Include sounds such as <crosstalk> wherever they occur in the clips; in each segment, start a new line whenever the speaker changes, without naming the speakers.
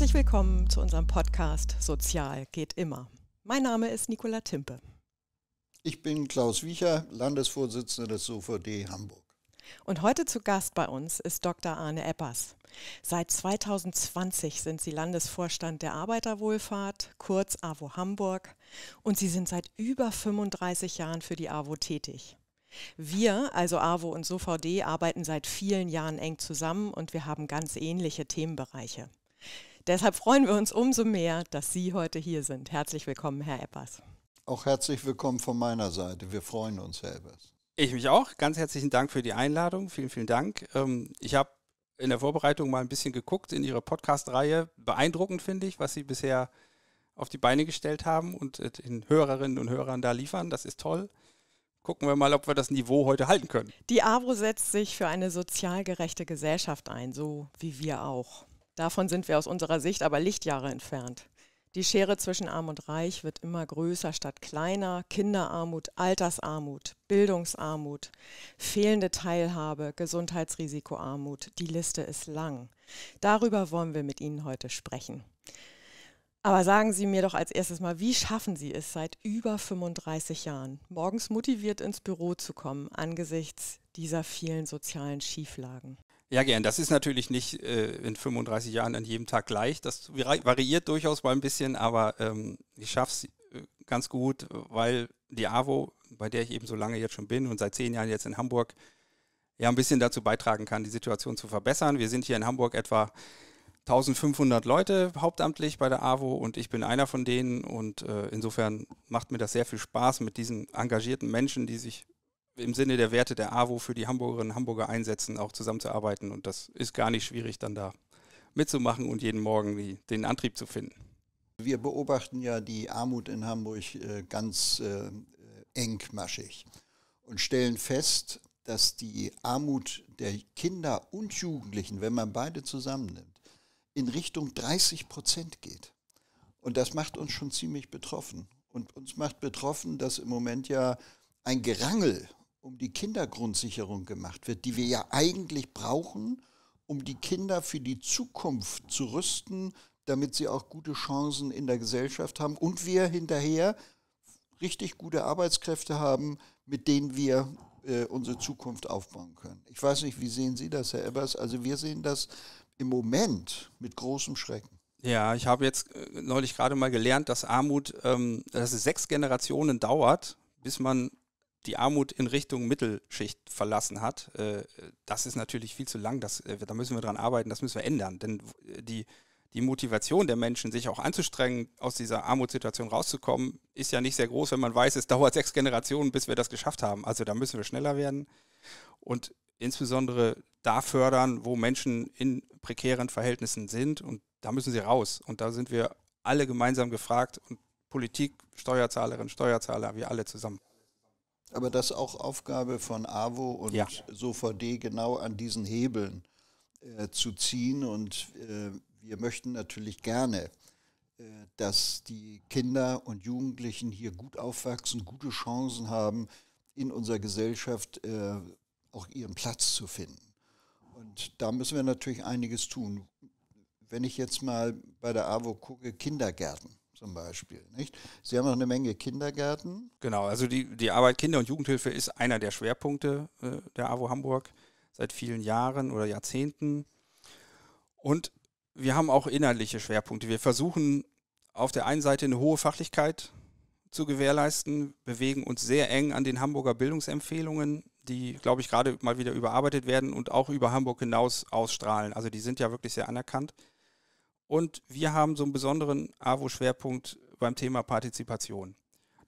Herzlich willkommen zu unserem Podcast Sozial geht immer. Mein Name ist Nicola Timpe.
Ich bin Klaus Wiecher, Landesvorsitzender des SOVD Hamburg.
Und heute zu Gast bei uns ist Dr. Arne Eppers. Seit 2020 sind Sie Landesvorstand der Arbeiterwohlfahrt, kurz AWO Hamburg, und Sie sind seit über 35 Jahren für die AWO tätig. Wir, also AWO und SOVD, arbeiten seit vielen Jahren eng zusammen und wir haben ganz ähnliche Themenbereiche. Deshalb freuen wir uns umso mehr, dass Sie heute hier sind. Herzlich willkommen, Herr Eppers.
Auch herzlich willkommen von meiner Seite. Wir freuen uns, Herr Eppers.
Ich mich auch. Ganz herzlichen Dank für die Einladung. Vielen, vielen Dank. Ähm, ich habe in der Vorbereitung mal ein bisschen geguckt in Ihre Podcast-Reihe. Beeindruckend finde ich, was Sie bisher auf die Beine gestellt haben und äh, den Hörerinnen und Hörern da liefern. Das ist toll. Gucken wir mal, ob wir das Niveau heute halten können.
Die AWO setzt sich für eine sozial gerechte Gesellschaft ein, so wie wir auch. Davon sind wir aus unserer Sicht aber Lichtjahre entfernt. Die Schere zwischen Arm und Reich wird immer größer statt kleiner. Kinderarmut, Altersarmut, Bildungsarmut, fehlende Teilhabe, Gesundheitsrisikoarmut. Die Liste ist lang. Darüber wollen wir mit Ihnen heute sprechen. Aber sagen Sie mir doch als erstes mal, wie schaffen Sie es seit über 35 Jahren, morgens motiviert ins Büro zu kommen angesichts dieser vielen sozialen Schieflagen?
Ja, gern. Das ist natürlich nicht äh, in 35 Jahren an jedem Tag gleich. Das variiert durchaus mal ein bisschen, aber ähm, ich schaffe es äh, ganz gut, weil die AWO, bei der ich eben so lange jetzt schon bin und seit zehn Jahren jetzt in Hamburg, ja ein bisschen dazu beitragen kann, die Situation zu verbessern. Wir sind hier in Hamburg etwa 1500 Leute hauptamtlich bei der AWO und ich bin einer von denen und äh, insofern macht mir das sehr viel Spaß mit diesen engagierten Menschen, die sich im Sinne der Werte der AWO für die Hamburgerinnen und Hamburger einsetzen, auch zusammenzuarbeiten. Und das ist gar nicht schwierig, dann da mitzumachen und jeden Morgen die, den Antrieb zu finden.
Wir beobachten ja die Armut in Hamburg äh, ganz äh, engmaschig und stellen fest, dass die Armut der Kinder und Jugendlichen, wenn man beide zusammennimmt, in Richtung 30 Prozent geht. Und das macht uns schon ziemlich betroffen. Und uns macht betroffen, dass im Moment ja ein Gerangel um die Kindergrundsicherung gemacht wird, die wir ja eigentlich brauchen, um die Kinder für die Zukunft zu rüsten, damit sie auch gute Chancen in der Gesellschaft haben und wir hinterher richtig gute Arbeitskräfte haben, mit denen wir äh, unsere Zukunft aufbauen können. Ich weiß nicht, wie sehen Sie das, Herr Ebers? Also wir sehen das im Moment mit großem Schrecken.
Ja, ich habe jetzt äh, neulich gerade mal gelernt, dass Armut, ähm, dass es sechs Generationen dauert, bis man die Armut in Richtung Mittelschicht verlassen hat. Äh, das ist natürlich viel zu lang. Das, äh, da müssen wir dran arbeiten, das müssen wir ändern. Denn äh, die, die Motivation der Menschen, sich auch anzustrengen, aus dieser Armutssituation rauszukommen, ist ja nicht sehr groß, wenn man weiß, es dauert <laughs> sechs Generationen, bis wir das geschafft haben. Also da müssen wir schneller werden und insbesondere da fördern, wo Menschen in prekären Verhältnissen sind. Und da müssen sie raus. Und da sind wir alle gemeinsam gefragt und Politik, Steuerzahlerinnen, Steuerzahler, wir alle zusammen.
Aber das ist auch Aufgabe von AWO und ja. SOVD, genau an diesen Hebeln äh, zu ziehen. Und äh, wir möchten natürlich gerne, äh, dass die Kinder und Jugendlichen hier gut aufwachsen, gute Chancen haben, in unserer Gesellschaft äh, auch ihren Platz zu finden. Und da müssen wir natürlich einiges tun. Wenn ich jetzt mal bei der AWO gucke, Kindergärten zum Beispiel. Nicht? Sie haben auch eine Menge Kindergärten.
Genau, also die, die Arbeit Kinder- und Jugendhilfe ist einer der Schwerpunkte äh, der AWO Hamburg seit vielen Jahren oder Jahrzehnten. Und wir haben auch inhaltliche Schwerpunkte. Wir versuchen auf der einen Seite eine hohe Fachlichkeit zu gewährleisten, bewegen uns sehr eng an den Hamburger Bildungsempfehlungen, die, glaube ich, gerade mal wieder überarbeitet werden und auch über Hamburg hinaus ausstrahlen. Also die sind ja wirklich sehr anerkannt. Und wir haben so einen besonderen AWO-Schwerpunkt beim Thema Partizipation.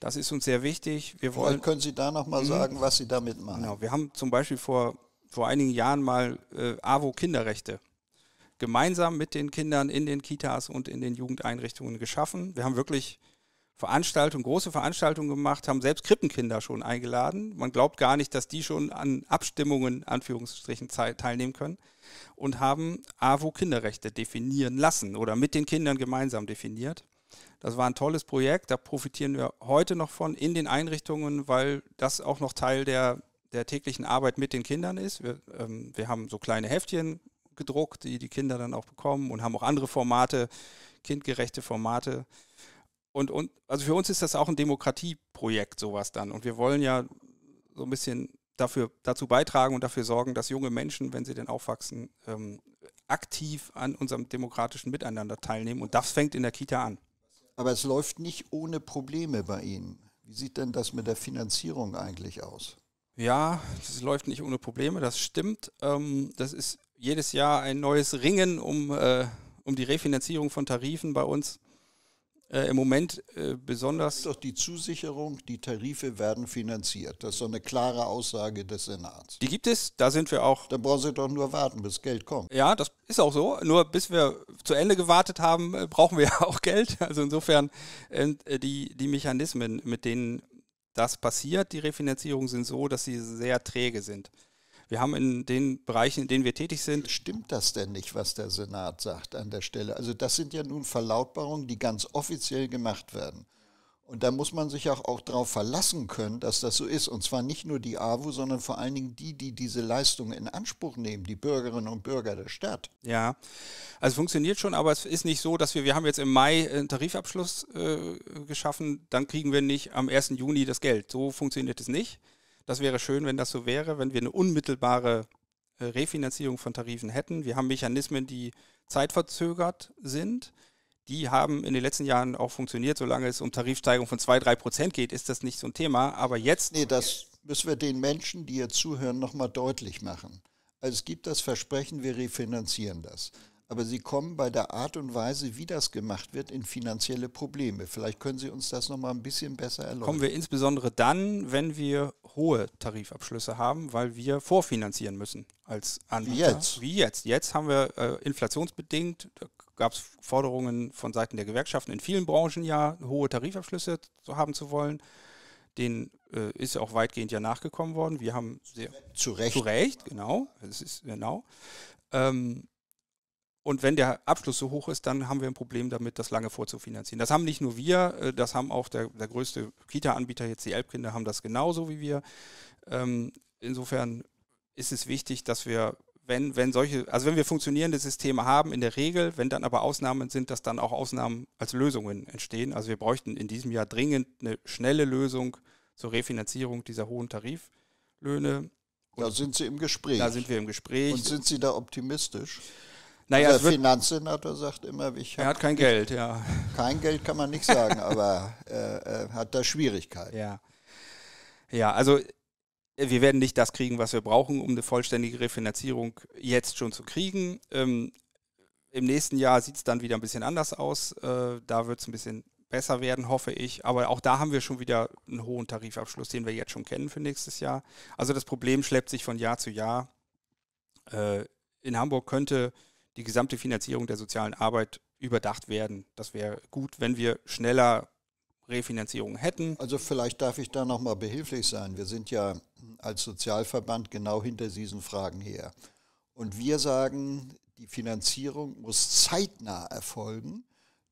Das ist uns sehr wichtig. Wir wollen, Vielleicht können Sie da nochmal mhm. sagen, was
Sie damit machen? Genau, wir
haben zum Beispiel vor, vor einigen Jahren mal äh, AWO-Kinderrechte gemeinsam mit den Kindern in den Kitas und in den Jugendeinrichtungen geschaffen. Wir haben wirklich Veranstaltungen, große Veranstaltungen gemacht, haben selbst Krippenkinder schon eingeladen. Man glaubt gar nicht, dass die schon an Abstimmungen, Anführungsstrichen, teilnehmen können. Und haben AWO Kinderrechte definieren lassen oder mit den Kindern gemeinsam definiert. Das war ein tolles Projekt, da profitieren wir heute noch von in den Einrichtungen, weil das auch noch Teil der, der täglichen Arbeit mit den Kindern ist. Wir, ähm, wir haben so kleine Heftchen gedruckt, die die Kinder dann auch bekommen und haben auch andere Formate, kindgerechte Formate und, und also für uns ist das auch ein Demokratieprojekt, sowas dann. Und wir wollen ja so ein bisschen dafür, dazu beitragen und dafür sorgen, dass junge Menschen, wenn sie denn aufwachsen, ähm, aktiv an unserem demokratischen Miteinander teilnehmen. Und das fängt in der Kita an.
Aber es läuft nicht ohne Probleme bei Ihnen. Wie sieht denn das mit der Finanzierung eigentlich aus?
Ja, es läuft nicht ohne Probleme, das stimmt. Ähm, das ist jedes Jahr ein neues Ringen um,
äh, um die Refinanzierung von Tarifen bei uns äh, im Moment äh, besonders. Doch die Zusicherung, die Tarife werden finanziert. Das ist so eine klare Aussage des Senats. Die gibt es, da sind wir auch. Da brauchen Sie doch nur warten, bis Geld kommt. Ja, das ist auch so. Nur
bis wir zu Ende gewartet haben, äh, brauchen wir <laughs> ja auch Geld. Also insofern ähm, äh, die, die Mechanismen, mit denen das passiert, die Refinanzierung sind so, dass sie sehr träge
sind. Wir haben in den Bereichen, in denen wir tätig sind. Stimmt das denn nicht, was der Senat sagt an der Stelle? Also das sind ja nun Verlautbarungen, die ganz offiziell gemacht werden. Und da muss man sich auch, auch darauf verlassen können, dass das so ist. Und zwar nicht nur die AWU, sondern vor allen Dingen die, die diese Leistungen in Anspruch nehmen, die Bürgerinnen und Bürger der Stadt.
Ja, also funktioniert schon, aber es ist nicht so, dass wir, wir haben jetzt im Mai einen Tarifabschluss äh, geschaffen, dann kriegen wir nicht am 1. Juni das Geld. So funktioniert es nicht. Das wäre schön, wenn das so wäre, wenn wir eine unmittelbare äh, Refinanzierung von Tarifen hätten. Wir haben Mechanismen, die zeitverzögert sind. Die haben in den letzten Jahren auch funktioniert. Solange es um Tarifsteigerung
von 2, 3 Prozent geht, ist das nicht so ein Thema. Aber jetzt. Nee, das müssen wir den Menschen, die hier zuhören, nochmal deutlich machen. Also es gibt das Versprechen, wir refinanzieren das aber Sie kommen bei der Art und Weise, wie das gemacht wird, in finanzielle Probleme. Vielleicht können Sie uns das nochmal ein bisschen besser erläutern. Kommen wir
insbesondere dann, wenn wir hohe Tarifabschlüsse haben, weil wir vorfinanzieren müssen als Anbieter. Wie jetzt? Wie jetzt. Jetzt haben wir äh, inflationsbedingt, da gab es Forderungen von Seiten der Gewerkschaften in vielen Branchen ja, hohe Tarifabschlüsse zu haben zu wollen. Den äh, ist auch weitgehend ja nachgekommen worden. Wir haben sehr zu Recht, zu Recht genau, das ist genau. Ähm, und wenn der Abschluss so hoch ist, dann haben wir ein Problem damit, das lange vorzufinanzieren. Das haben nicht nur wir, äh, das haben auch der, der größte Kita-Anbieter, jetzt die Elbkinder, haben das genauso wie wir. Ähm, insofern ist es wichtig, dass wir, wenn, wenn solche, also wenn wir funktionierende Systeme haben, in der Regel, wenn dann aber Ausnahmen sind, dass dann auch Ausnahmen als Lösungen entstehen. Also wir bräuchten in diesem Jahr dringend eine schnelle Lösung zur Refinanzierung dieser hohen Tariflöhne.
Und da sind Sie im Gespräch. Da sind wir im Gespräch. Und sind Sie da optimistisch? Naja, der Finanzsenator sagt immer, ich er hat kein Geld, ja. Kein Geld kann man nicht sagen, <laughs> aber äh,
äh, hat da Schwierigkeiten. Ja. ja, also wir werden nicht das kriegen, was wir brauchen, um eine vollständige Refinanzierung jetzt schon zu kriegen. Ähm, Im nächsten Jahr sieht es dann wieder ein bisschen anders aus. Äh, da wird es ein bisschen besser werden, hoffe ich. Aber auch da haben wir schon wieder einen hohen Tarifabschluss, den wir jetzt schon kennen für nächstes Jahr. Also das Problem schleppt sich von Jahr zu Jahr. Äh, in Hamburg könnte die gesamte Finanzierung der sozialen Arbeit überdacht werden. Das wäre gut, wenn wir schneller Refinanzierung
hätten. Also vielleicht darf ich da nochmal behilflich sein. Wir sind ja als Sozialverband genau hinter diesen Fragen her. Und wir sagen, die Finanzierung muss zeitnah erfolgen,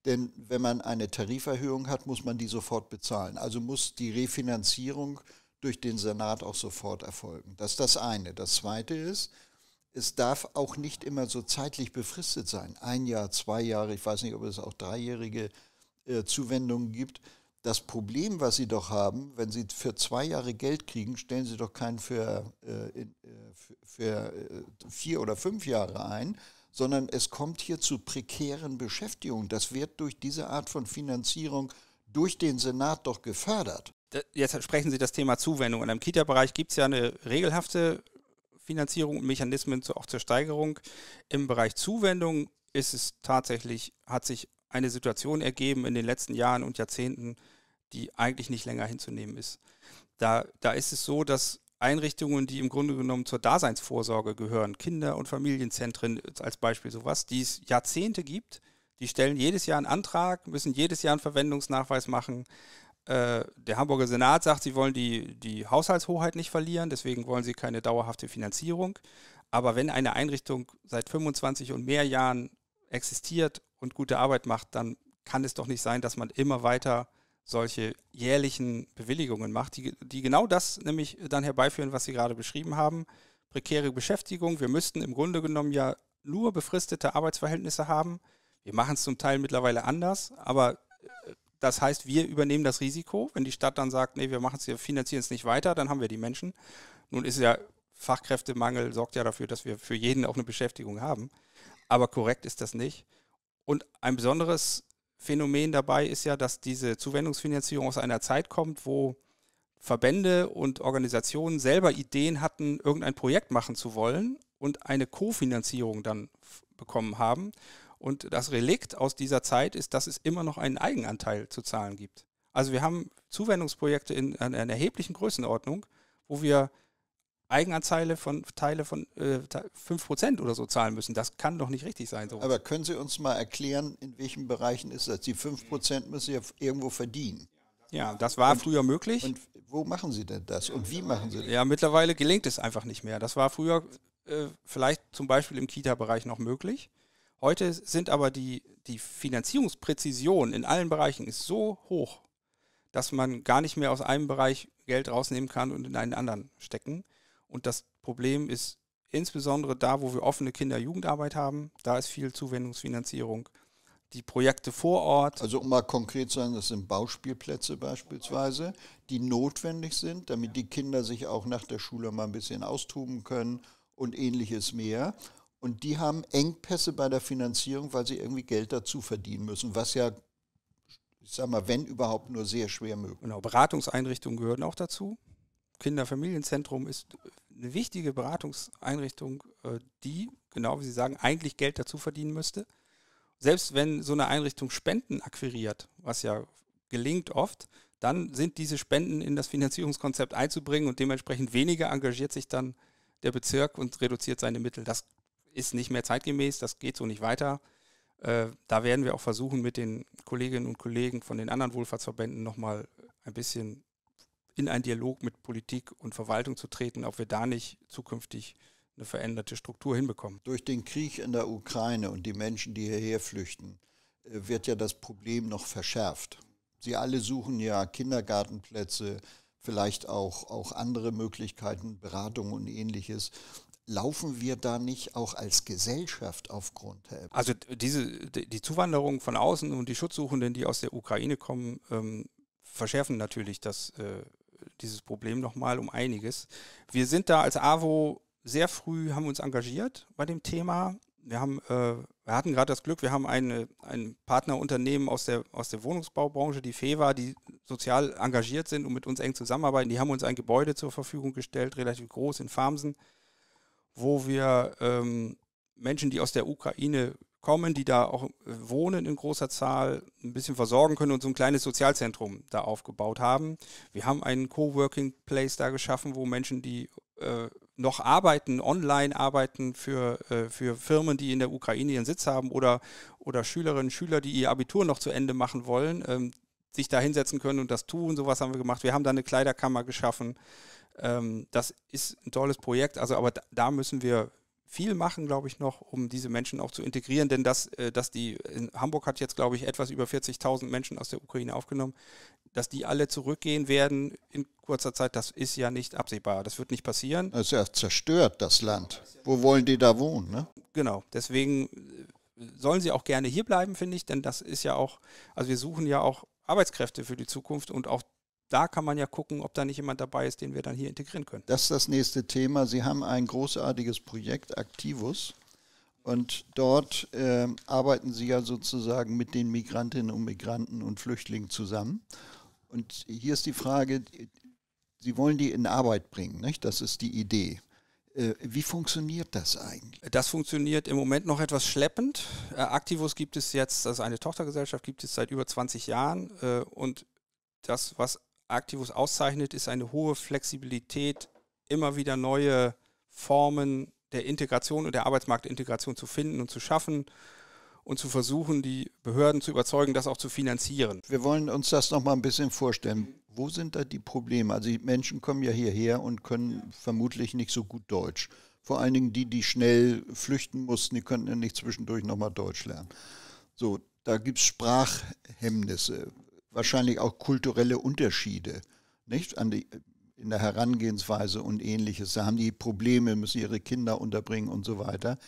denn wenn man eine Tariferhöhung hat, muss man die sofort bezahlen. Also muss die Refinanzierung durch den Senat auch sofort erfolgen. Das ist das eine. Das zweite ist, es darf auch nicht immer so zeitlich befristet sein. Ein Jahr, zwei Jahre, ich weiß nicht, ob es auch dreijährige äh, Zuwendungen gibt. Das Problem, was Sie doch haben, wenn Sie für zwei Jahre Geld kriegen, stellen Sie doch keinen für, äh, äh für, für äh, vier oder fünf Jahre ein, sondern es kommt hier zu prekären Beschäftigungen. Das wird durch diese Art von Finanzierung durch den Senat doch gefördert. Jetzt sprechen Sie das Thema Zuwendung. Und im Kita-Bereich gibt es ja eine regelhafte
Finanzierung und Mechanismen zu, auch zur Steigerung. Im Bereich Zuwendung ist es tatsächlich, hat sich eine Situation ergeben in den letzten Jahren und Jahrzehnten, die eigentlich nicht länger hinzunehmen ist. Da, da ist es so, dass Einrichtungen, die im Grunde genommen zur Daseinsvorsorge gehören, Kinder- und Familienzentren als Beispiel sowas, die es Jahrzehnte gibt, die stellen jedes Jahr einen Antrag, müssen jedes Jahr einen Verwendungsnachweis machen, äh, der Hamburger Senat sagt, sie wollen die, die Haushaltshoheit nicht verlieren, deswegen wollen sie keine dauerhafte Finanzierung. Aber wenn eine Einrichtung seit 25 und mehr Jahren existiert und gute Arbeit macht, dann kann es doch nicht sein, dass man immer weiter solche jährlichen Bewilligungen macht, die, die genau das nämlich dann herbeiführen, was Sie gerade beschrieben haben. Prekäre Beschäftigung. Wir müssten im Grunde genommen ja nur befristete Arbeitsverhältnisse haben. Wir machen es zum Teil mittlerweile anders, aber äh, das heißt, wir übernehmen das Risiko. Wenn die Stadt dann sagt, nee, wir machen es hier, finanzieren es nicht weiter, dann haben wir die Menschen. Nun ist ja Fachkräftemangel sorgt ja dafür, dass wir für jeden auch eine Beschäftigung haben. Aber korrekt ist das nicht. Und ein besonderes Phänomen dabei ist ja, dass diese Zuwendungsfinanzierung aus einer Zeit kommt, wo Verbände und Organisationen selber Ideen hatten, irgendein Projekt machen zu wollen und eine Kofinanzierung dann bekommen haben. Und das Relikt aus dieser Zeit ist, dass es immer noch einen Eigenanteil zu zahlen gibt. Also wir haben Zuwendungsprojekte in, einer erheblichen Größenordnung, wo wir Eigenanteile von Teile von äh, 5% oder so zahlen müssen. Das kann doch nicht richtig sein. Sowas. Aber
können Sie uns mal erklären, in welchen Bereichen ist das? Die 5% müssen Sie ja irgendwo verdienen. Ja, das war und, früher möglich. Und wo machen Sie denn das und wie machen Sie das?
Ja, mittlerweile gelingt es einfach nicht mehr. Das war früher äh, vielleicht zum Beispiel im Kita-Bereich noch möglich. Heute sind aber die, die Finanzierungspräzision in allen Bereichen ist so hoch, dass man gar nicht mehr aus einem Bereich Geld rausnehmen kann und in einen anderen stecken. Und das Problem ist insbesondere da, wo wir offene Kinder-Jugendarbeit haben, da ist viel Zuwendungsfinanzierung.
Die Projekte vor Ort. Also um mal konkret zu sein, das sind Bauspielplätze beispielsweise, die notwendig sind, damit die Kinder sich auch nach der Schule mal ein bisschen austoben können und ähnliches mehr. Und die haben Engpässe bei der Finanzierung, weil sie irgendwie Geld dazu verdienen müssen, was ja, ich sag mal, wenn überhaupt nur sehr schwer möglich Genau, Beratungseinrichtungen gehören auch dazu. Kinderfamilienzentrum ist eine
wichtige Beratungseinrichtung, äh, die, genau wie Sie sagen, eigentlich Geld dazu verdienen müsste. Selbst wenn so eine Einrichtung Spenden akquiriert, was ja gelingt oft, dann sind diese Spenden in das Finanzierungskonzept einzubringen und dementsprechend weniger engagiert sich dann der Bezirk und reduziert seine Mittel. Das ist nicht mehr zeitgemäß, das geht so nicht weiter. Äh, da werden wir auch versuchen, mit den Kolleginnen und Kollegen von den anderen Wohlfahrtsverbänden nochmal ein bisschen in einen Dialog mit Politik und Verwaltung zu treten, ob wir da nicht zukünftig eine veränderte Struktur hinbekommen.
Durch den Krieg in der Ukraine und die Menschen, die hierher flüchten, äh, wird ja das Problem noch verschärft. Sie alle suchen ja Kindergartenplätze, vielleicht auch, auch andere Möglichkeiten, Beratung und ähnliches laufen wir da nicht auch als Gesellschaft auf Grundherr? Also
diese, die Zuwanderung von außen und die Schutzsuchenden, die aus der Ukraine kommen, ähm, verschärfen natürlich das, äh, dieses Problem nochmal um einiges. Wir sind da als AWO sehr früh, haben uns engagiert bei dem Thema. Wir, haben, äh, wir hatten gerade das Glück, wir haben eine, ein Partnerunternehmen aus der, aus der Wohnungsbaubranche, die FEWA, die sozial engagiert sind und mit uns eng zusammenarbeiten. Die haben uns ein Gebäude zur Verfügung gestellt, relativ groß in Farmsen wo wir ähm, Menschen, die aus der Ukraine kommen, die da auch äh, wohnen in großer Zahl, ein bisschen versorgen können und so ein kleines Sozialzentrum da aufgebaut haben. Wir haben einen Coworking Place da geschaffen, wo Menschen, die äh, noch arbeiten, online arbeiten für, äh, für Firmen, die in der Ukraine ihren Sitz haben oder, oder Schülerinnen und Schüler, die ihr Abitur noch zu Ende machen wollen, ähm, sich da hinsetzen können und das tun. Sowas haben wir gemacht. Wir haben da eine Kleiderkammer geschaffen. Ähm, das ist ein tolles Projekt, also aber da, da müssen wir viel machen, glaube ich, noch, um diese Menschen auch zu integrieren, denn dass, äh, dass die, Hamburg hat jetzt, glaube ich, etwas über 40.000 Menschen aus der Ukraine aufgenommen, dass die alle zurückgehen werden in kurzer Zeit, das ist ja nicht absehbar, das wird nicht passieren.
Das ist ja zerstört, das Land. Wo wollen die da wohnen? Ne?
Genau, deswegen äh, sollen sie auch gerne hier bleiben, finde ich, denn das ist ja auch, also wir suchen ja auch Arbeitskräfte für die Zukunft und auch da kann man ja gucken, ob da nicht jemand dabei ist, den wir dann hier integrieren können.
Das ist das nächste Thema. Sie haben ein großartiges Projekt, Activus. Und dort äh, arbeiten Sie ja sozusagen mit den Migrantinnen und Migranten und Flüchtlingen zusammen. Und hier ist die Frage, Sie wollen die in Arbeit bringen, nicht? Das ist die Idee. Äh, wie funktioniert das eigentlich? Das funktioniert im Moment noch etwas schleppend. Äh,
Activus gibt es jetzt, das ist eine Tochtergesellschaft gibt es seit über 20 Jahren. Äh, und das, was Activus auszeichnet, ist eine hohe Flexibilität, immer wieder neue Formen der Integration und der Arbeitsmarktintegration zu finden und zu schaffen und zu versuchen, die Behörden zu überzeugen, das auch zu finanzieren.
Wir wollen uns das nochmal ein bisschen vorstellen. Wo sind da die Probleme? Also die Menschen kommen ja hierher und können vermutlich nicht so gut Deutsch. Vor allen Dingen die, die schnell flüchten mussten, die könnten ja nicht zwischendurch nochmal Deutsch lernen. So, da gibt es Sprachhemmnisse wahrscheinlich auch kulturelle Unterschiede nicht? An die, in der Herangehensweise und ähnliches. Da haben die Probleme, müssen ihre Kinder unterbringen und so weiter.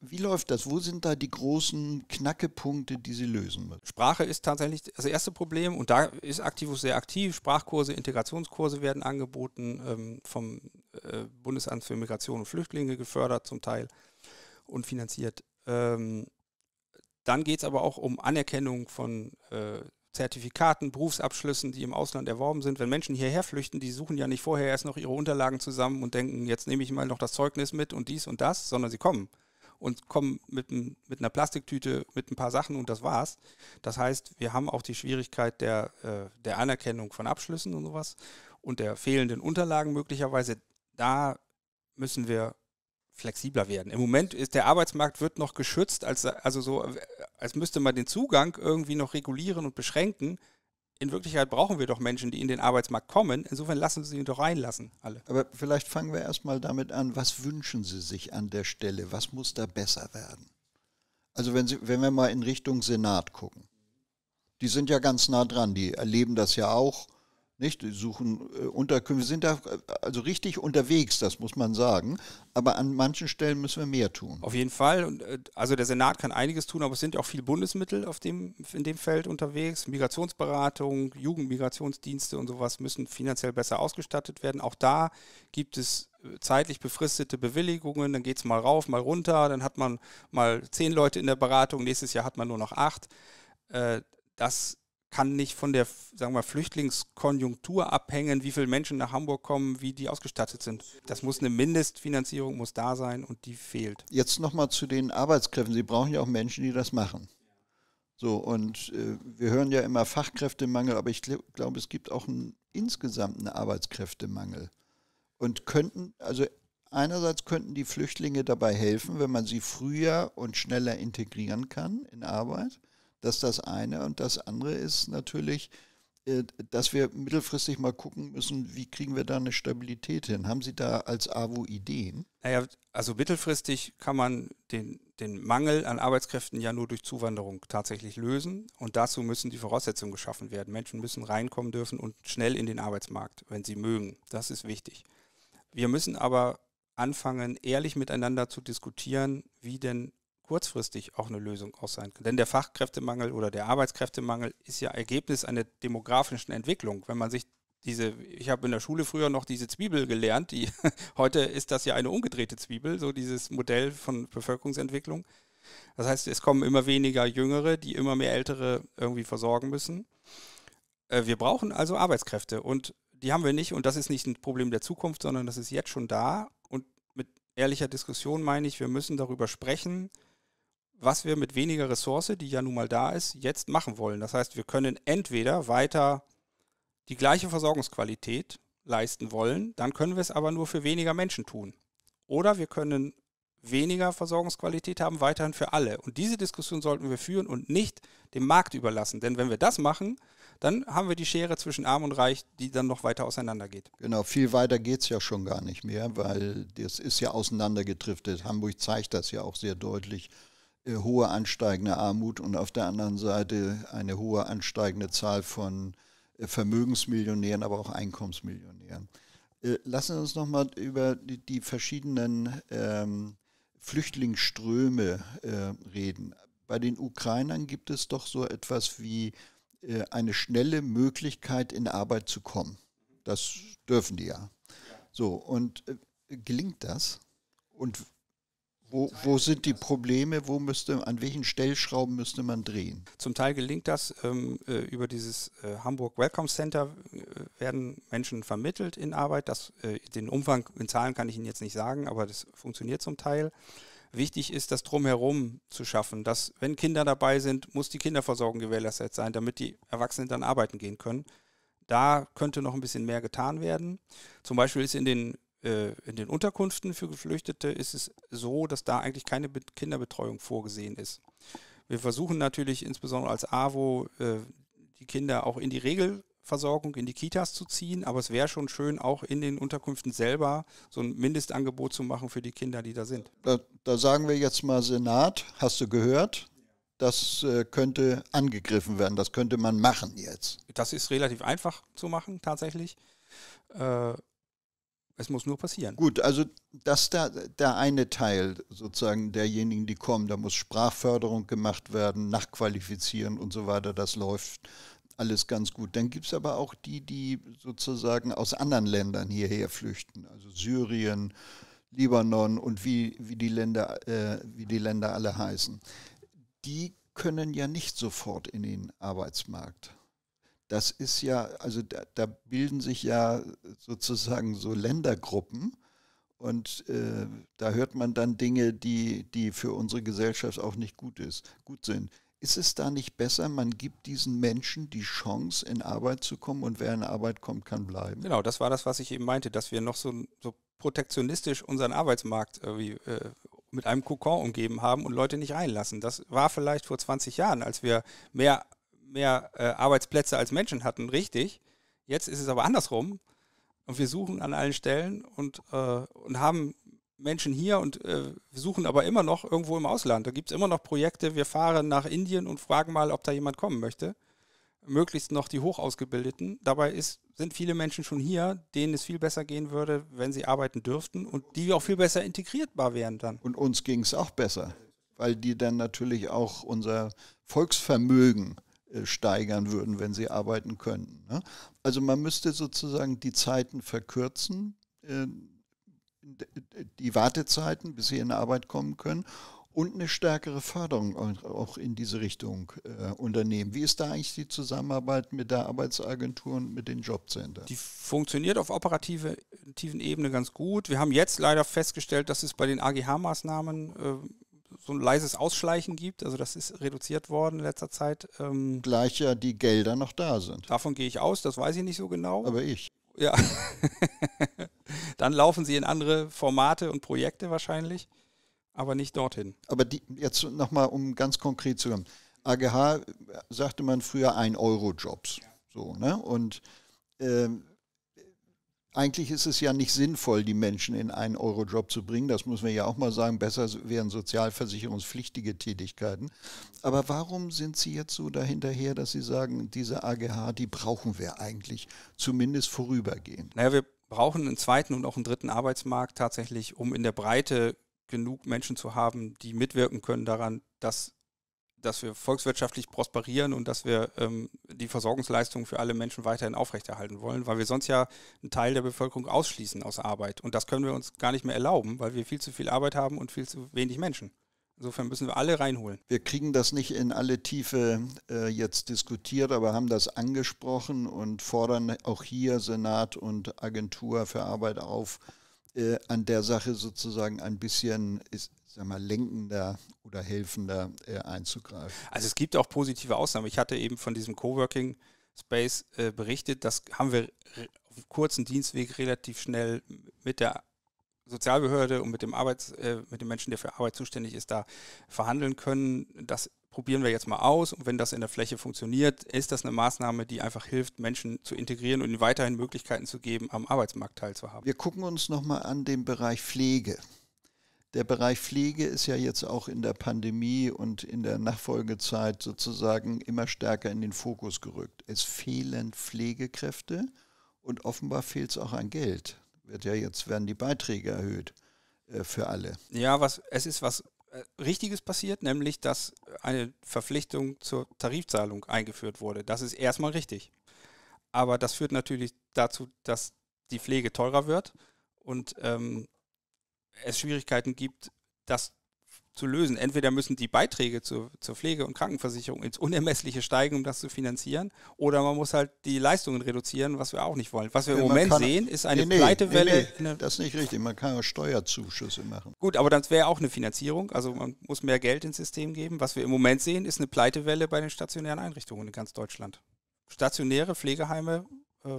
Wie läuft das? Wo sind da die großen Knackepunkte, die Sie lösen müssen?
Sprache ist tatsächlich das erste Problem und da ist Aktivus sehr aktiv. Sprachkurse, Integrationskurse werden angeboten, ähm, vom äh, Bundesamt für Migration und Flüchtlinge gefördert zum Teil und finanziert. Ähm, dann geht es aber auch um Anerkennung von äh, Zertifikaten, Berufsabschlüssen, die im Ausland erworben sind. Wenn Menschen hierher flüchten, die suchen ja nicht vorher erst noch ihre Unterlagen zusammen und denken, jetzt nehme ich mal noch das Zeugnis mit und dies und das, sondern sie kommen und kommen mit, ein, mit einer Plastiktüte, mit ein paar Sachen und das war's. Das heißt, wir haben auch die Schwierigkeit der, äh, der Anerkennung von Abschlüssen und sowas und der fehlenden Unterlagen möglicherweise. Da müssen wir flexibler werden. Im Moment ist der Arbeitsmarkt wird noch geschützt, als, also so, als müsste man den Zugang irgendwie noch regulieren und beschränken. In Wirklichkeit brauchen wir doch Menschen, die in den Arbeitsmarkt kommen. Insofern lassen Sie ihn doch reinlassen,
alle. Aber vielleicht fangen wir erstmal damit an, was wünschen Sie sich an der Stelle? Was muss da besser werden? Also wenn, Sie, wenn wir mal in Richtung Senat gucken. Die sind ja ganz nah dran, die erleben das ja auch nicht? Die suchen äh, Unterkünfte, sind da äh, also richtig unterwegs, das muss man sagen. Aber an manchen Stellen müssen wir mehr tun.
Auf jeden Fall. Und, äh, also der Senat kann einiges tun, aber es sind auch viel Bundesmittel auf dem, in dem Feld unterwegs. Migrationsberatung, Jugendmigrationsdienste und sowas müssen finanziell besser ausgestattet werden. Auch da gibt es äh, zeitlich befristete Bewilligungen, dann geht es mal rauf, mal runter, dann hat man mal zehn Leute in der Beratung, nächstes Jahr hat man nur noch acht. Äh, das kann nicht von der, sagen wir, Flüchtlingskonjunktur abhängen, wie viele Menschen nach Hamburg kommen, wie die ausgestattet sind. Das muss eine Mindestfinanzierung muss da sein und die fehlt.
Jetzt nochmal zu den Arbeitskräften. Sie brauchen ja auch Menschen, die das machen. So, und äh, wir hören ja immer Fachkräftemangel, aber ich glaube, es gibt auch einen, insgesamt einen Arbeitskräftemangel. Und könnten, also einerseits könnten die Flüchtlinge dabei helfen, wenn man sie früher und schneller integrieren kann in Arbeit. Das ist das eine. Und das andere ist natürlich, äh, dass wir mittelfristig mal gucken müssen, wie kriegen wir da eine Stabilität hin? Haben Sie da als AWO Ideen?
Naja, also mittelfristig kann man den, den Mangel an Arbeitskräften ja nur durch Zuwanderung tatsächlich lösen. Und dazu müssen die Voraussetzungen geschaffen werden. Menschen müssen reinkommen dürfen und schnell in den Arbeitsmarkt, wenn sie mögen. Das ist wichtig. Wir müssen aber anfangen, ehrlich miteinander zu diskutieren, wie denn kurzfristig auch eine Lösung auch sein kann. Denn der Fachkräftemangel oder der Arbeitskräftemangel ist ja Ergebnis einer demografischen Entwicklung. Wenn man sich diese, ich habe in der Schule früher noch diese Zwiebel gelernt, die <laughs> heute ist das ja eine umgedrehte Zwiebel, so dieses Modell von Bevölkerungsentwicklung. Das heißt, es kommen immer weniger Jüngere, die immer mehr Ältere irgendwie versorgen müssen. Äh, wir brauchen also Arbeitskräfte und die haben wir nicht und das ist nicht ein Problem der Zukunft, sondern das ist jetzt schon da und mit ehrlicher Diskussion meine ich, wir müssen darüber sprechen, was wir mit weniger Ressource, die ja nun mal da ist, jetzt machen wollen. Das heißt, wir können entweder weiter die gleiche Versorgungsqualität leisten wollen, dann können wir es aber nur für weniger Menschen tun. Oder wir können weniger Versorgungsqualität haben, weiterhin für alle. Und diese Diskussion sollten wir führen und nicht dem Markt überlassen. Denn wenn wir das machen, dann haben wir die Schere zwischen Arm und Reich, die dann noch weiter auseinandergeht.
Genau, viel weiter geht es ja schon gar nicht mehr, weil das ist ja auseinandergetriftet. Hamburg zeigt das ja auch sehr deutlich. Äh, hohe ansteigende Armut und auf der anderen Seite eine hohe ansteigende Zahl von äh, Vermögensmillionären, aber auch Einkommensmillionären. Äh, lassen Sie uns noch mal über die, die verschiedenen ähm, Flüchtlingsströme äh, reden. Bei den Ukrainern gibt es doch so etwas wie äh, eine schnelle Möglichkeit, in Arbeit zu kommen. Das dürfen die ja. So, und äh, gelingt das? Und wo, wo, sind die Probleme? Wo müsste, an welchen Stellschrauben müsste man drehen?
Zum Teil gelingt das. Ähm, äh, über dieses äh, Hamburg Welcome Center äh, werden Menschen vermittelt in Arbeit. Das, äh, den Umfang in Zahlen kann ich Ihnen jetzt nicht sagen, aber das funktioniert zum Teil. Wichtig ist, das drumherum zu schaffen, dass wenn Kinder dabei sind, muss die Kinderversorgung gewährleistet sein, damit die Erwachsenen dann arbeiten gehen können. Da könnte noch ein bisschen mehr getan werden. Zum Beispiel ist in den äh, in den Unterkünften für Geflüchtete ist es so, dass da eigentlich keine Be Kinderbetreuung vorgesehen ist. Wir versuchen natürlich insbesondere als AWO äh, die Kinder auch in die Regelversorgung, in die Kitas zu ziehen, aber es wäre schon schön, auch in den Unterkünften selber so ein Mindestangebot zu machen für die Kinder, die da sind.
Da, da sagen wir jetzt mal Senat, hast du gehört? das äh, könnte angegriffen werden, das könnte man machen jetzt.
Das ist relativ einfach zu machen tatsächlich. Äh, es muss nur passieren.
Gut, also das da, der eine Teil sozusagen derjenigen, die kommen. Da muss Sprachförderung gemacht werden, nachqualifizieren und so weiter. Das läuft alles ganz gut. Dann gibt es aber auch die, die sozusagen aus anderen Ländern hierher flüchten. Also Syrien, Libanon und wie, wie, die, Länder, äh, wie die Länder alle heißen. Die können ja nicht sofort in den Arbeitsmarkt das ist ja, also da, da bilden sich ja sozusagen so Ländergruppen. Und äh, da hört man dann Dinge, die, die für unsere Gesellschaft auch nicht gut, ist, gut sind. Ist es da nicht besser, man gibt diesen Menschen die Chance, in Arbeit zu kommen und wer in Arbeit kommt, kann bleiben?
Genau, das war das, was ich eben meinte, dass wir noch so, so protektionistisch unseren Arbeitsmarkt äh, mit einem Kokon umgeben haben und Leute nicht reinlassen. Das war vielleicht vor 20 Jahren, als wir mehr mehr äh, Arbeitsplätze als Menschen hatten, richtig. Jetzt ist es aber andersrum. Und wir suchen an allen Stellen und, äh, und haben Menschen hier und äh, suchen aber immer noch irgendwo im Ausland. Da gibt es immer noch Projekte. Wir fahren nach Indien und fragen mal, ob da jemand kommen möchte. Möglichst noch die Hochausgebildeten. Dabei ist, sind viele Menschen schon hier, denen es viel besser gehen würde, wenn sie arbeiten dürften und die auch viel
besser integrierbar wären dann. Und uns ging es auch besser, weil die dann natürlich auch unser Volksvermögen äh, steigern würden, wenn sie arbeiten könnten. Ne? Also man müsste sozusagen die Zeiten verkürzen, ähm, äh, die Wartezeiten, bis sie in Arbeit kommen können und eine stärkere Förderung auch in diese Richtung äh, unternehmen. Wie ist da eigentlich die Zusammenarbeit mit der Arbeitsagentur und mit den Jobcentern? Die
funktioniert auf operativer Ebene ganz gut. Wir haben jetzt leider festgestellt, dass es bei den AGH-Maßnahmen äh, so ein leises Ausschleichen gibt. Also das ist
reduziert worden in letzter Zeit. Ähm, Gleich ja die Gelder noch da sind.
Davon gehe ich aus, das weiß ich nicht so genau. Aber ich. Ja. <laughs> Dann laufen sie in andere Formate und Projekte wahrscheinlich, aber nicht dorthin.
Aber die, jetzt nochmal, um ganz konkret zu kommen. AGH äh, sagte man früher 1-Euro-Jobs. So, ne? Und ähm, eigentlich ist es ja nicht sinnvoll, die Menschen in einen Eurojob zu bringen. Das muss man ja auch mal sagen. Besser wären sozialversicherungspflichtige Tätigkeiten. Aber warum sind Sie jetzt so dahinterher, dass Sie sagen, diese AGH, die brauchen wir eigentlich, zumindest vorübergehend?
Naja, wir brauchen einen zweiten und auch einen dritten Arbeitsmarkt tatsächlich, um in der Breite genug Menschen zu haben, die mitwirken können daran, dass dass wir volkswirtschaftlich prosperieren und dass wir ähm, die Versorgungsleistung für alle Menschen weiterhin aufrechterhalten wollen, weil wir sonst ja einen Teil der Bevölkerung ausschließen aus Arbeit. Und das können wir uns gar nicht mehr erlauben, weil wir viel zu viel Arbeit haben und viel zu wenig Menschen. Insofern müssen wir alle reinholen.
Wir kriegen das nicht in alle Tiefe äh, jetzt diskutiert, aber haben das angesprochen und fordern auch hier Senat und Agentur für Arbeit auf, äh, an der Sache sozusagen ein bisschen sagen wir, lenkender oder helfender äh, einzugreifen.
Also es gibt auch positive Ausnahmen. Ich hatte eben von diesem Coworking Space äh, berichtet, das haben wir auf einem kurzen Dienstweg relativ schnell mit der Sozialbehörde und mit dem Arbeits, äh, mit dem Menschen, der für Arbeit zuständig ist, da verhandeln können. Das probieren wir jetzt mal aus und wenn das in der Fläche funktioniert, ist das eine Maßnahme, die einfach hilft, Menschen zu integrieren und ihnen weiterhin Möglichkeiten zu geben, am Arbeitsmarkt teilzuhaben. Wir
gucken uns nochmal an den Bereich Pflege. Der Bereich Pflege ist ja jetzt auch in der Pandemie und in der Nachfolgezeit sozusagen immer stärker in den Fokus gerückt. Es fehlen Pflegekräfte und offenbar fehlt es auch an Geld. Wird ja jetzt werden die Beiträge erhöht äh, für alle.
Ja, was es ist was äh, Richtiges passiert, nämlich dass eine Verpflichtung zur Tarifzahlung eingeführt wurde. Das ist erstmal richtig. Aber das führt natürlich dazu, dass die Pflege teurer wird und ähm, es Schwierigkeiten gibt, das zu lösen. Entweder müssen die Beiträge zur, zur Pflege- und Krankenversicherung ins Unermessliche steigen, um das zu finanzieren, oder man muss halt die Leistungen reduzieren, was wir
auch nicht wollen. Was wir ja, im Moment sehen, ist eine nee, Pleitewelle. Nee, nee, das ist nicht richtig, man kann auch Steuerzuschüsse machen.
Gut, aber das wäre auch eine Finanzierung, also man muss mehr Geld ins System geben. Was wir im Moment sehen, ist eine Pleitewelle bei den stationären Einrichtungen in ganz Deutschland. Stationäre Pflegeheime äh,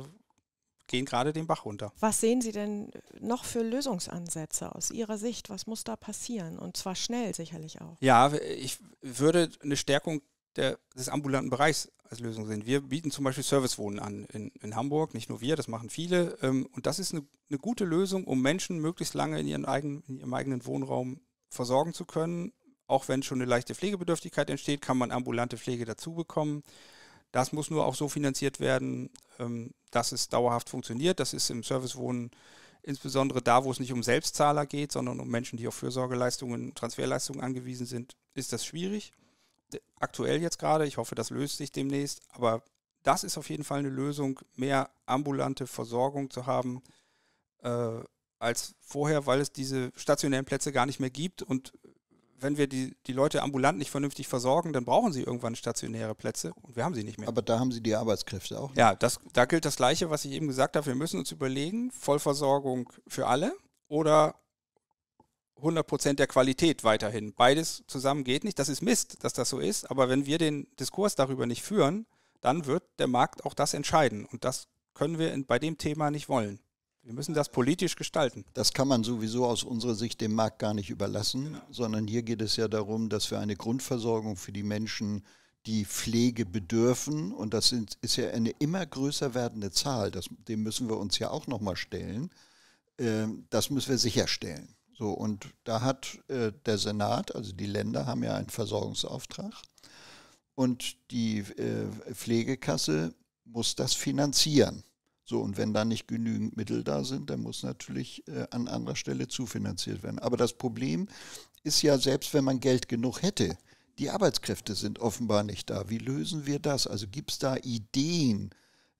gehen gerade den Bach runter.
Was sehen Sie denn noch für Lösungsansätze aus Ihrer Sicht? Was muss da passieren? Und zwar schnell sicherlich auch.
Ja, ich würde eine Stärkung der, des ambulanten Bereichs als Lösung sehen. Wir bieten zum Beispiel Servicewohnen an in, in Hamburg, nicht nur wir, das machen viele. Ähm, und das ist eine, eine, gute Lösung, um Menschen möglichst lange in, ihren eigenen, in ihrem eigenen Wohnraum versorgen zu können. Auch wenn schon eine leichte Pflegebedürftigkeit entsteht, kann man ambulante Pflege dazu bekommen. Das muss nur auch so finanziert werden, ähm, dass es dauerhaft funktioniert. Das ist im Servicewohnen insbesondere da, wo es nicht um Selbstzahler geht, sondern um Menschen, die auf Fürsorgeleistungen, Transferleistungen angewiesen sind, ist das schwierig. Aktuell jetzt gerade, ich hoffe, das löst sich demnächst, aber das ist auf jeden Fall eine Lösung, mehr ambulante Versorgung zu haben äh, als vorher, weil es diese stationären Plätze gar nicht mehr gibt und wenn wir die, die Leute ambulant nicht vernünftig versorgen, dann brauchen sie irgendwann stationäre Plätze und wir haben sie nicht mehr. Aber da haben sie die Arbeitskräfte auch. Ja, das, da gilt das Gleiche, was ich eben gesagt habe. Wir müssen uns überlegen, Vollversorgung für alle oder 100% der Qualität weiterhin. Beides zusammen geht nicht. Das ist Mist, dass das so ist. Aber wenn wir den Diskurs darüber nicht führen, dann wird der Markt auch das entscheiden. Und das
können wir in, bei dem Thema nicht wollen. Wir müssen das politisch gestalten. Das kann man sowieso aus unserer Sicht dem Markt gar nicht überlassen, genau. sondern hier geht es ja darum, dass wir eine Grundversorgung für die Menschen, die Pflege bedürfen, und das sind, ist ja eine immer größer werdende Zahl, das, dem müssen wir uns ja auch nochmal stellen, ähm, das müssen wir sicherstellen. So, und da hat äh, der Senat, also die Länder haben ja einen Versorgungsauftrag und die äh, Pflegekasse muss das finanzieren. So, und wenn da nicht genügend Mittel da sind, dann muss natürlich äh, an anderer Stelle zufinanziert werden. Aber das Problem ist ja, selbst wenn man Geld genug hätte, die Arbeitskräfte sind offenbar nicht da. Wie lösen wir das? Also gibt es da Ideen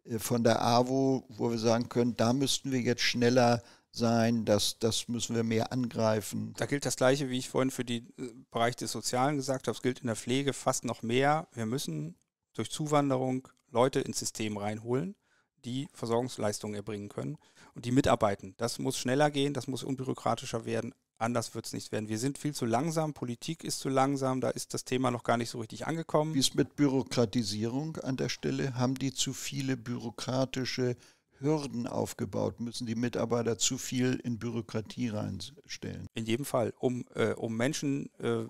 äh, von der AWO, wo wir sagen können, da müssten wir jetzt schneller sein, das, das müssen wir mehr angreifen.
Da gilt das Gleiche, wie ich vorhin für den äh, Bereich des Sozialen gesagt habe. Es gilt in der Pflege fast noch mehr. Wir müssen durch Zuwanderung Leute ins System reinholen die Versorgungsleistungen erbringen können und die mitarbeiten. Das muss schneller gehen, das muss unbürokratischer werden. Anders wird es nicht werden. Wir sind viel zu langsam, Politik ist zu langsam, da ist das Thema noch gar nicht so richtig
angekommen. Wie ist mit Bürokratisierung an der Stelle? Haben die zu viele bürokratische Hürden aufgebaut? Müssen die Mitarbeiter zu viel in Bürokratie reinstellen?
In jedem Fall, um, äh, um Menschen äh,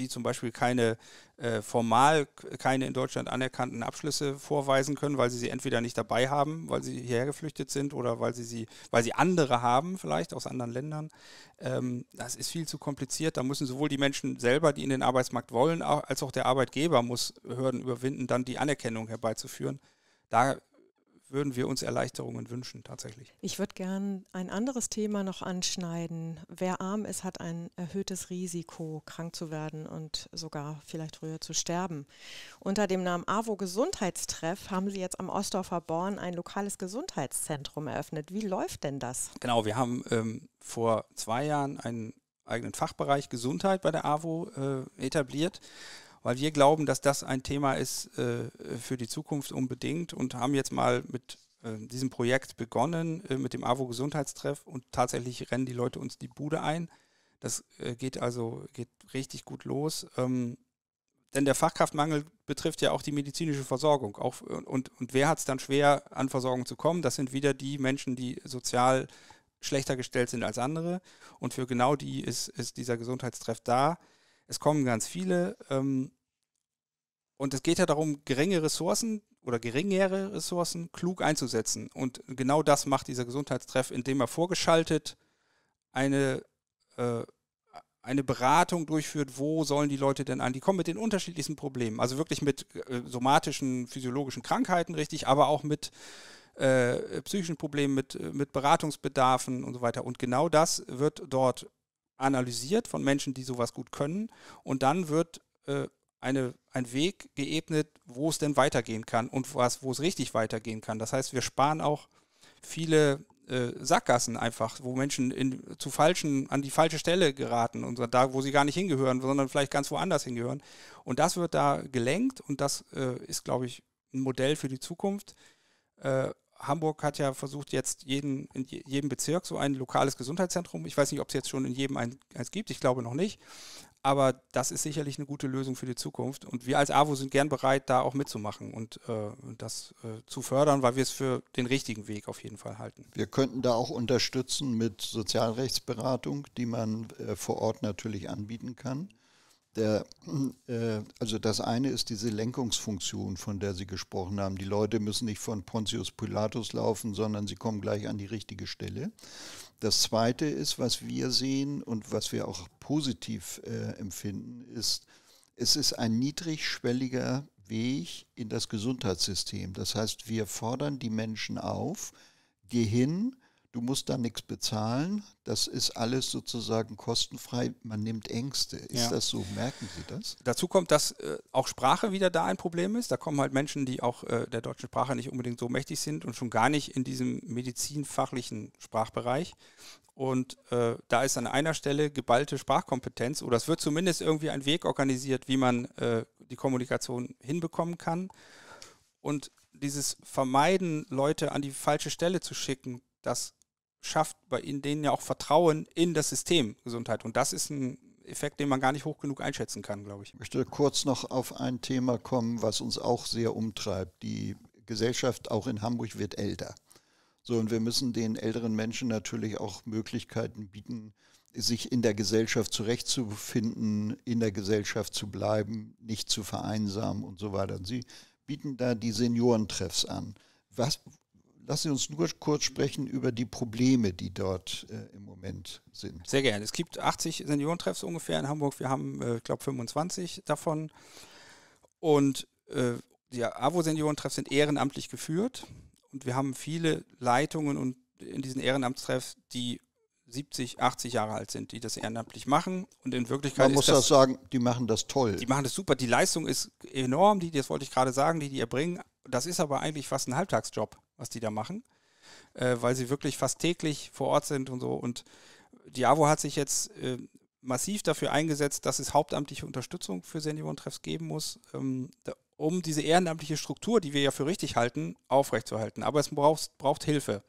die zum Beispiel keine äh, formal keine in Deutschland anerkannten Abschlüsse vorweisen können, weil sie sie entweder nicht dabei haben, weil sie hierher geflüchtet sind oder weil sie sie, weil sie andere haben vielleicht aus anderen Ländern. Ähm, das ist viel zu kompliziert. Da müssen sowohl die Menschen selber, die in den Arbeitsmarkt wollen, auch, als auch der Arbeitgeber muss Hürden überwinden, dann die Anerkennung herbeizuführen. Da würden wir uns Erleichterungen wünschen tatsächlich.
Ich würde gern ein anderes Thema noch anschneiden. Wer arm ist, hat ein erhöhtes Risiko, krank zu werden und sogar vielleicht früher zu sterben. Unter dem Namen AWO Gesundheitstreff haben Sie jetzt am Ostdorfer Born ein lokales Gesundheitszentrum eröffnet. Wie läuft denn das?
Genau, wir haben ähm, vor zwei Jahren einen eigenen Fachbereich Gesundheit bei der AWO äh, etabliert weil wir glauben, dass das ein Thema ist äh, für die Zukunft unbedingt und haben jetzt mal mit äh, diesem Projekt begonnen, äh, mit dem AWO Gesundheitstreff und tatsächlich rennen die Leute uns die Bude ein. Das äh, geht also geht richtig gut los. Ähm, denn der Fachkraftmangel betrifft ja auch die medizinische Versorgung. Auch, und, und wer hat es dann schwer, an Versorgung zu kommen? Das sind wieder die Menschen, die sozial schlechter gestellt sind als andere. Und für genau die ist, ist dieser Gesundheitstreff da es kommen ganz viele. Ähm, und es geht ja darum, geringe Ressourcen oder geringere Ressourcen klug einzusetzen. Und genau das macht dieser Gesundheitstreff, indem er vorgeschaltet eine, äh, eine Beratung durchführt, wo sollen die Leute denn an? Die kommen mit den unterschiedlichsten Problemen, also wirklich mit äh, somatischen, physiologischen Krankheiten, richtig, aber auch mit äh, psychischen Problemen, mit, äh, mit Beratungsbedarfen und so weiter. Und genau das wird dort analysiert von Menschen, die sowas gut können. Und dann wird äh, eine, ein Weg geebnet, wo es denn weitergehen kann und was, wo es richtig weitergehen kann. Das heißt, wir sparen auch viele äh, Sackgassen einfach, wo Menschen in, zu falschen, an die falsche Stelle geraten und da, wo sie gar nicht hingehören, sondern vielleicht ganz woanders hingehören. Und das wird da gelenkt und das äh, ist, glaube ich, ein Modell für die Zukunft. Äh, Hamburg hat ja versucht, jetzt jeden, in jedem Bezirk so ein lokales Gesundheitszentrum. Ich weiß nicht, ob es jetzt schon in jedem eins gibt, ich glaube noch nicht. Aber das ist sicherlich eine gute Lösung für die Zukunft. Und wir als AWO sind gern bereit, da auch mitzumachen und äh, das äh, zu fördern, weil wir es für den richtigen Weg auf jeden Fall halten.
Wir könnten da auch unterstützen mit Sozialrechtsberatung, die man äh, vor Ort natürlich anbieten kann. Der, äh, also das eine ist diese Lenkungsfunktion, von der Sie gesprochen haben. Die Leute müssen nicht von Pontius Pilatus laufen, sondern sie kommen gleich an die richtige Stelle. Das zweite ist, was wir sehen und was wir auch positiv äh, empfinden, ist, es ist ein niedrigschwelliger Weg in das Gesundheitssystem. Das heißt, wir fordern die Menschen auf, geh hin, Du musst da nichts bezahlen. Das ist alles sozusagen kostenfrei. Man nimmt Ängste. Ist ja. das so? Merken Sie das?
Dazu kommt, dass äh, auch Sprache wieder da ein Problem ist. Da kommen halt Menschen, die auch äh, der deutschen Sprache nicht unbedingt so mächtig sind und schon gar nicht in diesem medizinfachlichen Sprachbereich. Und äh, da ist an einer Stelle geballte Sprachkompetenz oder es wird zumindest irgendwie ein Weg organisiert, wie man äh, die Kommunikation hinbekommen kann. Und dieses Vermeiden, Leute an die falsche Stelle zu schicken, das schafft bei denen ja auch Vertrauen in das System Gesundheit. Und das ist ein Effekt, den man gar nicht hoch genug einschätzen kann, glaube ich. Ich
möchte kurz noch auf ein Thema kommen, was uns auch sehr umtreibt. Die Gesellschaft auch in Hamburg wird älter. So, und wir müssen den älteren Menschen natürlich auch Möglichkeiten bieten, sich in der Gesellschaft zurechtzufinden, in der Gesellschaft zu bleiben, nicht zu vereinsamen und so weiter. Sie bieten da die Seniorentreffs an. Was, lassen Sie uns nur kurz sprechen über die Probleme, die dort äh, im Moment sind. Sehr gerne. Es
gibt 80 Seniorentreffs ungefähr in Hamburg. Wir haben, äh, ich glaube, 25 davon. Und äh, die AWO-Seniorentreffs sind ehrenamtlich geführt. Und wir haben viele Leitungen und in diesen Ehrenamtstreffs, die 70, 80 Jahre alt sind, die das ehrenamtlich machen. Und in Wirklichkeit. Man muss das, das
sagen, die machen das toll. Die machen das super. Die Leistung ist
enorm, die, das wollte ich gerade sagen, die die erbringen. Das ist aber eigentlich fast ein Halbtagsjob was die da machen, äh, weil sie wirklich fast täglich vor Ort sind und so. Und Diavo hat sich jetzt äh, massiv dafür eingesetzt, dass es hauptamtliche Unterstützung für Seniorentreffs geben muss, ähm, da, um diese ehrenamtliche Struktur, die wir ja für richtig halten, aufrechtzuerhalten. Aber es braucht, braucht Hilfe.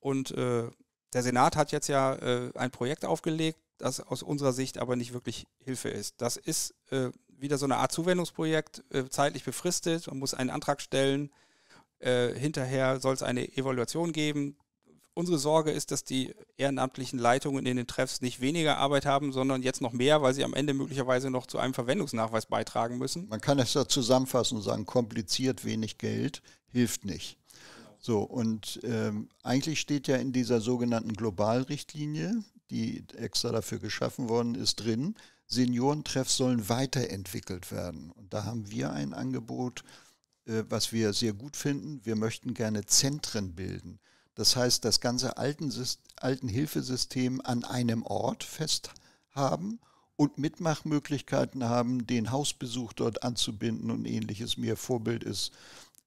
Und äh, der Senat hat jetzt ja äh, ein Projekt aufgelegt, das aus unserer Sicht aber nicht wirklich Hilfe ist. Das ist äh, wieder so eine Art Zuwendungsprojekt, äh, zeitlich befristet. Man muss einen Antrag stellen äh, hinterher soll es eine Evaluation geben. Unsere Sorge ist, dass die ehrenamtlichen Leitungen in den Treffs nicht weniger Arbeit haben, sondern jetzt noch mehr, weil sie am Ende möglicherweise noch zu einem Verwendungsnachweis beitragen müssen.
Man kann es ja zusammenfassen und sagen, kompliziert wenig Geld hilft nicht. So, und ähm, eigentlich steht ja in dieser sogenannten Globalrichtlinie, die extra dafür geschaffen worden ist, drin, Seniorentreffs sollen weiterentwickelt werden. Und da haben wir ein Angebot äh, was wir sehr gut finden, wir möchten gerne Zentren bilden. Das heißt, das ganze alten, alten Hilfesystem an einem Ort festhaben und Mitmachmöglichkeiten haben, den Hausbesuch dort anzubinden und ähnliches. Mir Vorbild ist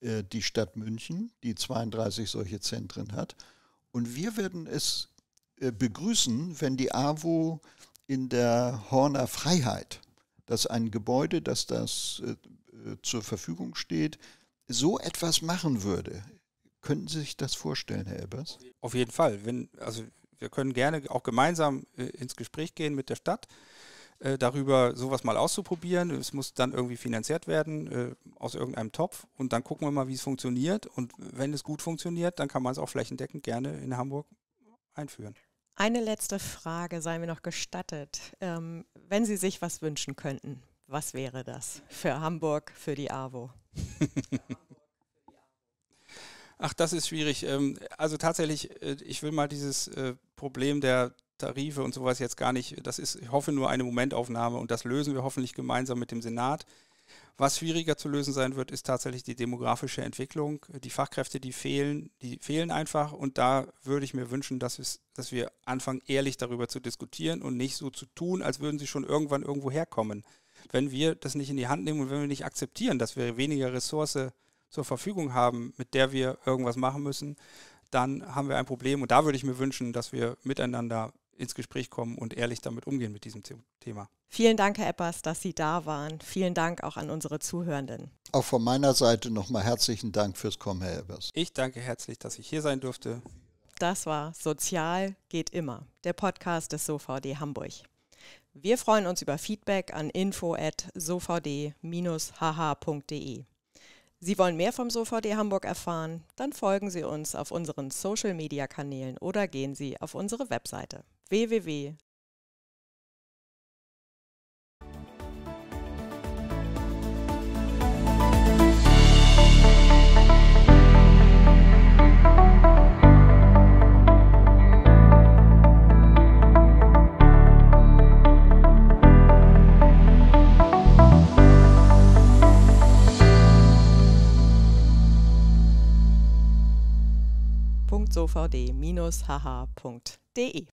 äh, die Stadt München, die 32 solche Zentren hat. Und wir werden es äh, begrüßen, wenn die AWO in der Horner Freiheit, das ist ein Gebäude, das das zur Verfügung steht, so etwas machen würde. Könnten Sie sich das vorstellen, Herr Ebers?
Auf jeden Fall. Wenn, also wir können gerne auch gemeinsam äh, ins Gespräch gehen mit der Stadt äh, darüber, sowas mal auszuprobieren. Es muss dann irgendwie finanziert werden äh, aus irgendeinem Topf und dann gucken wir mal, wie es funktioniert. Und wenn es gut funktioniert, dann kann man es auch flächendeckend gerne in Hamburg einführen.
Eine letzte Frage sei mir noch gestattet. Ähm, wenn Sie sich was wünschen könnten, was wäre das für Hamburg, für die AWO? <laughs>
Ach, das ist schwierig. Ähm, also tatsächlich, äh, ich will mal dieses äh, Problem der Tarife und sowas jetzt gar nicht, das ist, ich hoffe, nur eine Momentaufnahme und das lösen wir hoffentlich gemeinsam mit dem Senat. Was schwieriger zu lösen sein wird, ist tatsächlich die demografische Entwicklung. Die Fachkräfte, die fehlen, die fehlen einfach. Und da würde ich mir wünschen, dass, es, dass wir anfangen, ehrlich darüber zu diskutieren und nicht so zu tun, als würden sie schon irgendwann irgendwo herkommen wenn wir das nicht in die Hand nehmen und wenn wir nicht akzeptieren, dass wir weniger Ressource zur Verfügung haben, mit der wir irgendwas machen müssen, dann haben wir ein Problem. Und da würde ich mir wünschen, dass wir miteinander ins Gespräch kommen und ehrlich
damit umgehen mit diesem Thema.
Vielen Dank, Herr Eppers, dass Sie da waren. Vielen Dank auch an unsere Zuhörenden.
Auch von meiner Seite nochmal herzlichen Dank fürs Kommen, Herr Eppers.
Ich danke herzlich, dass ich hier sein durfte.
Das war Sozial geht immer, der Podcast des SOVD Hamburg. Wir freuen uns über Feedback an info@sovd-hh.de. Sie wollen mehr vom SoVD Hamburg erfahren? Dann folgen Sie uns auf unseren Social Media Kanälen oder gehen Sie auf unsere Webseite www www.sovd-hh.de